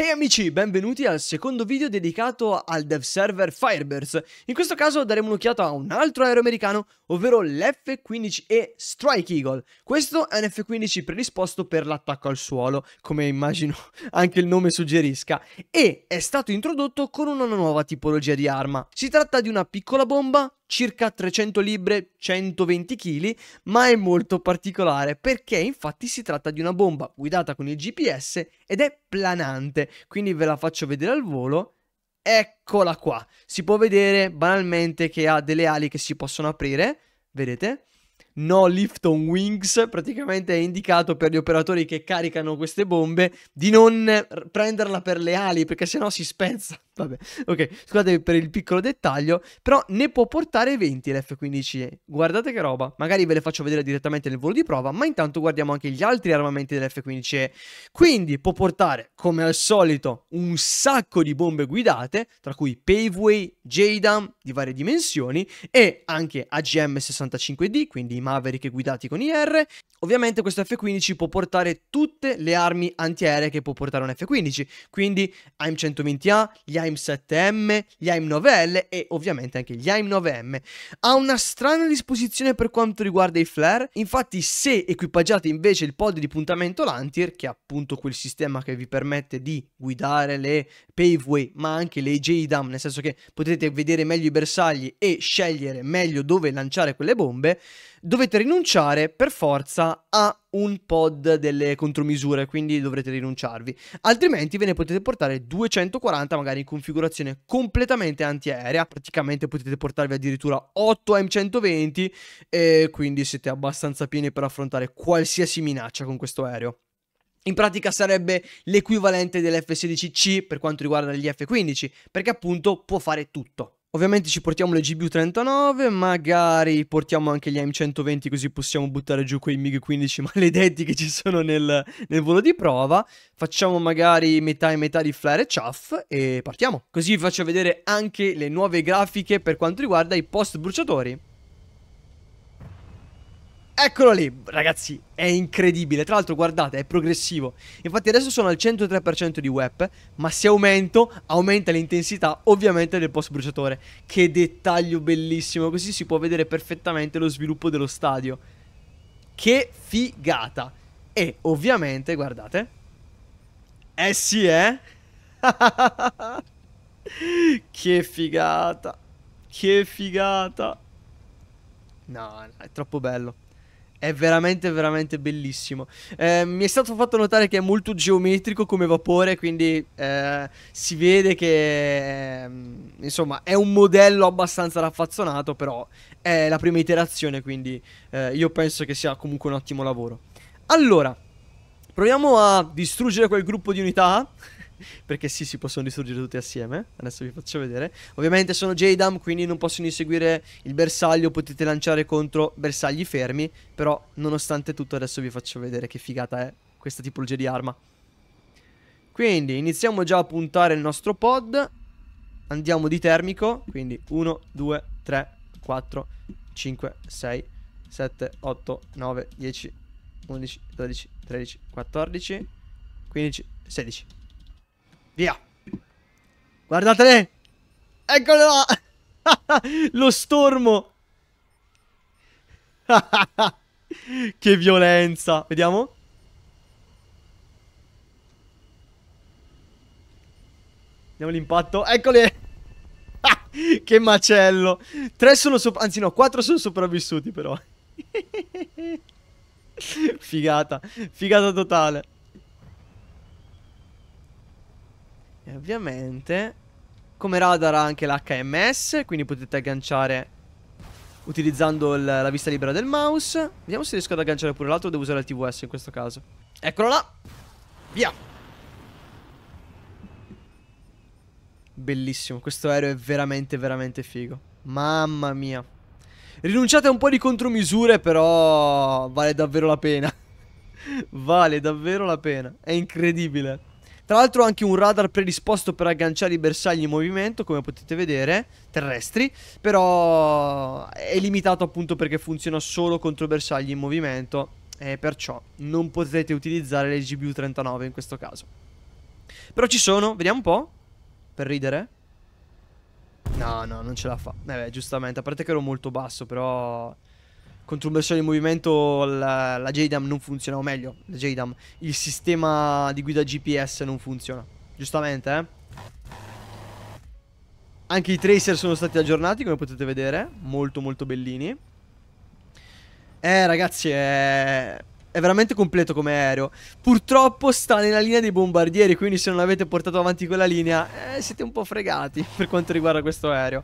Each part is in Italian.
Hey amici, benvenuti al secondo video dedicato al dev server Firebirds. In questo caso daremo un'occhiata a un altro aereo americano, ovvero l'F-15E Strike Eagle. Questo è un F-15 predisposto per l'attacco al suolo, come immagino anche il nome suggerisca, e è stato introdotto con una nuova tipologia di arma. Si tratta di una piccola bomba circa 300 libbre, 120 kg, ma è molto particolare perché infatti si tratta di una bomba guidata con il GPS ed è planante, quindi ve la faccio vedere al volo. Eccola qua, si può vedere banalmente che ha delle ali che si possono aprire, vedete? no lift on wings, praticamente è indicato per gli operatori che caricano queste bombe di non prenderla per le ali perché sennò si spezza. Vabbè, ok, scusate per il piccolo dettaglio, però ne può portare 20 l'F-15E. Guardate che roba, magari ve le faccio vedere direttamente nel volo di prova, ma intanto guardiamo anche gli altri armamenti dell'F-15E. Quindi può portare, come al solito, un sacco di bombe guidate, tra cui Paveway, JDAM di varie dimensioni e anche AGM-65D, quindi i Maverick guidati con IR. Ovviamente questo F-15 può portare tutte le armi antiaeree che può portare un F-15, quindi AIM-120A, gli AIM-7M, gli AIM-9L e ovviamente anche gli AIM-9M. Ha una strana disposizione per quanto riguarda i flare, infatti se equipaggiate invece il pod di puntamento Lantir, che è appunto quel sistema che vi permette di guidare le paveway ma anche le JDAM, nel senso che potete vedere meglio i bersagli e scegliere meglio dove lanciare quelle bombe, dovete rinunciare per forza a un pod delle contromisure, quindi dovrete rinunciarvi. Altrimenti ve ne potete portare 240 magari in configurazione completamente antiaerea, praticamente potete portarvi addirittura 8 M120 e quindi siete abbastanza pieni per affrontare qualsiasi minaccia con questo aereo. In pratica sarebbe l'equivalente dell'F-16C per quanto riguarda gli F-15, perché appunto può fare tutto. Ovviamente ci portiamo le GBU39, magari portiamo anche gli m 120 così possiamo buttare giù quei MiG-15 maledetti che ci sono nel, nel, volo di prova. Facciamo magari metà e metà di flare e chaff e partiamo. Così vi faccio vedere anche le nuove grafiche per quanto riguarda i post bruciatori. Eccolo lì, ragazzi, è incredibile. Tra l'altro, guardate, è progressivo. Infatti adesso sono al 103% di web, ma se aumento, aumenta l'intensità ovviamente del post bruciatore. Che dettaglio bellissimo, così si può vedere perfettamente lo sviluppo dello stadio. Che figata! E ovviamente, guardate. Eh sì, eh? che figata! Che figata! No, no, è troppo bello. È veramente, veramente bellissimo. Eh, mi è stato fatto notare che è molto geometrico come vapore, quindi eh, si vede che eh, insomma è un modello abbastanza raffazzonato, però è la prima iterazione, quindi eh, io penso che sia comunque un ottimo lavoro. Allora, proviamo a distruggere quel gruppo di unità. perché sì, si possono distruggere tutti assieme. Adesso vi faccio vedere. Ovviamente sono J-Dam, quindi non possono inseguire il bersaglio, potete lanciare contro bersagli fermi, però nonostante tutto adesso vi faccio vedere che figata è questa tipologia di arma. Quindi iniziamo già a puntare il nostro pod. Andiamo di termico, quindi 1, 2, 3, 4, 5, 6, 7, 8, 9, 10, 11, 12, 13, 14, 15, 16. Via. Guardatele. Eccolo là. Lo stormo. che violenza. Vediamo. Vediamo l'impatto. Eccole. che macello. Tre sono sopra... Anzi no, quattro sono sopravvissuti però. Figata. Figata totale. E ovviamente come radar ha anche l'HMS, quindi potete agganciare utilizzando la vista libera del mouse. Vediamo se riesco ad agganciare pure l'altro, devo usare il TVS in questo caso. Eccolo là! Via! Bellissimo, questo aereo è veramente, veramente figo. Mamma mia. Rinunciate a un po' di contromisure, però vale davvero la pena. vale davvero la pena. È incredibile. Tra l'altro anche un radar predisposto per agganciare i bersagli in movimento, come potete vedere, terrestri, però è limitato appunto perché funziona solo contro bersagli in movimento e perciò non potete utilizzare le gbu 39 in questo caso. Però ci sono, vediamo un po', per ridere. No, no, non ce la fa. Eh beh, giustamente, a parte che ero molto basso, però contro un bersaglio in movimento la, la JDAM non funziona, o meglio, la JDAM, il sistema di guida GPS non funziona. Giustamente, eh? Anche i tracer sono stati aggiornati, come potete vedere, molto molto bellini. Eh, ragazzi, è... è veramente completo come aereo. Purtroppo sta nella linea dei bombardieri, quindi se non avete portato avanti quella linea, eh, siete un po' fregati per quanto riguarda questo aereo.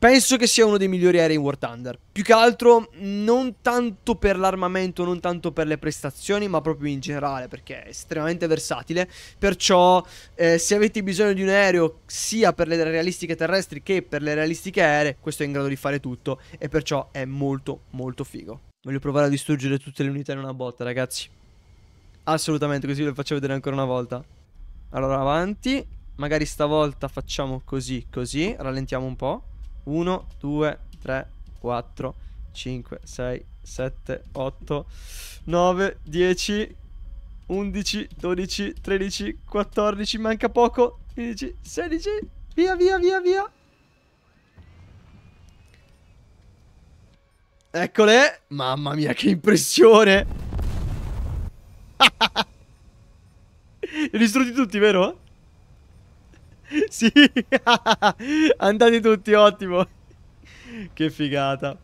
Penso che sia uno dei migliori aerei in War Thunder. Più che altro non tanto per l'armamento, non tanto per le prestazioni, ma proprio in generale perché è estremamente versatile. Perciò eh, se avete bisogno di un aereo sia per le realistiche terrestri che per le realistiche aeree, questo è in grado di fare tutto e perciò è molto molto figo. Voglio provare a distruggere tutte le unità in una botta, ragazzi. Assolutamente, così ve lo faccio vedere ancora una volta. Allora, avanti. Magari stavolta facciamo così, così. Rallentiamo un po'. 1, 2, 3, 4, 5, 6, 7, 8, 9, 10, 11, 12, 13, 14, manca poco, 15, 16, via, via, via, via. Eccole! Mamma mia, che impressione! Li distrutti tutti, vero? Sì, andate tutti, ottimo. Che figata.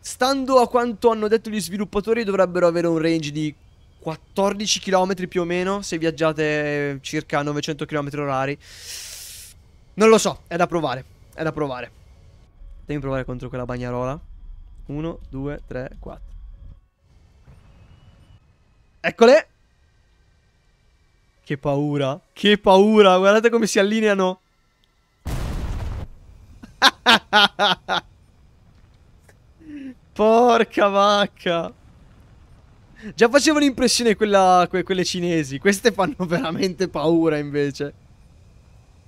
Stando a quanto hanno detto gli sviluppatori, dovrebbero avere un range di 14 km più o meno, se viaggiate circa 900 km orari. Non lo so, è da provare, è da provare. Devi provare contro quella bagnarola. 1, 2, 3, 4. Eccole! Che paura. Che paura. Guardate come si allineano. Porca vacca. Già facevano impressione quella, que, quelle cinesi. Queste fanno veramente paura invece.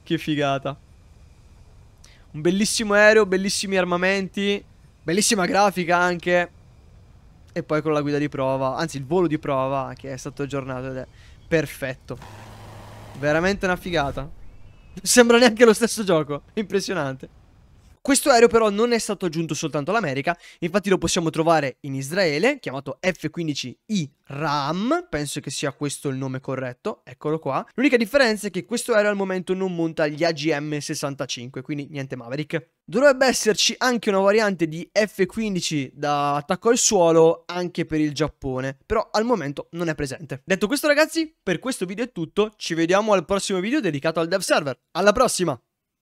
Che figata. Un bellissimo aereo, bellissimi armamenti. Bellissima grafica anche. E poi con la guida di prova. Anzi, il volo di prova che è stato aggiornato ed è perfetto. Veramente una figata. sembra neanche lo stesso gioco. Impressionante. Questo aereo però non è stato aggiunto soltanto all'America, infatti lo possiamo trovare in Israele, chiamato F-15I RAM, penso che sia questo il nome corretto, eccolo qua. L'unica differenza è che questo aereo al momento non monta gli AGM 65, quindi niente Maverick. Dovrebbe esserci anche una variante di F-15 da attacco al suolo anche per il Giappone, però al momento non è presente. Detto questo ragazzi, per questo video è tutto, ci vediamo al prossimo video dedicato al dev server. Alla prossima!